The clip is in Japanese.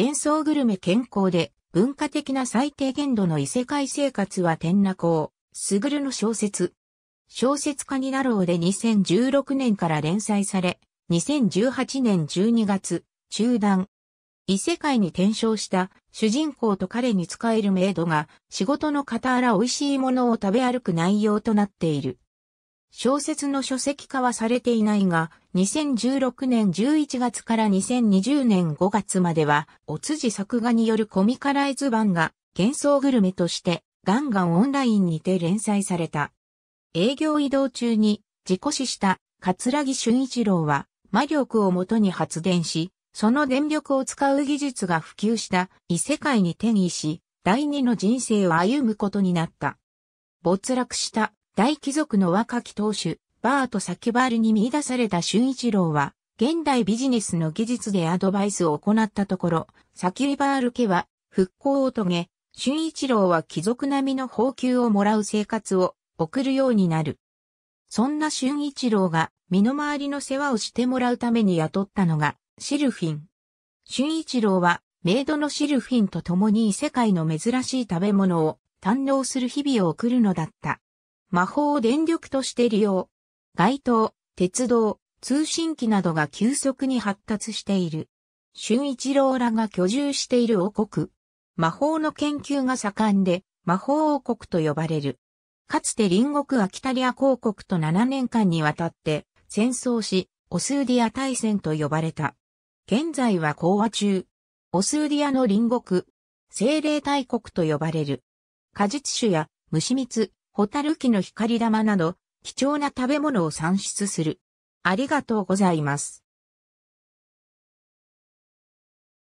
幻想グルメ健康で、文化的な最低限度の異世界生活は天中を、すぐるの小説。小説家になろうで2016年から連載され、2018年12月、中断。異世界に転生した主人公と彼に仕えるメイドが仕事の傍ら美味しいものを食べ歩く内容となっている。小説の書籍化はされていないが、2016年11月から2020年5月までは、お辻作画によるコミカライズ版が幻想グルメとして、ガンガンオンラインにて連載された。営業移動中に、事故死した桂木俊一郎は、魔力をもとに発電し、その電力を使う技術が普及した異世界に転移し、第二の人生を歩むことになった。没落した大貴族の若き当主、バーとサキュバールに見出された俊一郎は、現代ビジネスの技術でアドバイスを行ったところ、サキュバール家は復興を遂げ、俊一郎は貴族並みの宝給をもらう生活を送るようになる。そんな俊一郎が身の回りの世話をしてもらうために雇ったのがシルフィン。俊一郎はメイドのシルフィンと共に異世界の珍しい食べ物を堪能する日々を送るのだった。魔法を電力として利用、街灯、鉄道、通信機などが急速に発達している。俊一郎らが居住している王国。魔法の研究が盛んで、魔法王国と呼ばれる。かつて隣国アキタリア公国と7年間にわたって戦争し、オスーディア大戦と呼ばれた。現在は講和中。オスーディアの隣国、精霊大国と呼ばれる。果実酒や虫蜜、ホタルキの光玉など、貴重な食べ物を産出する。ありがとうございます。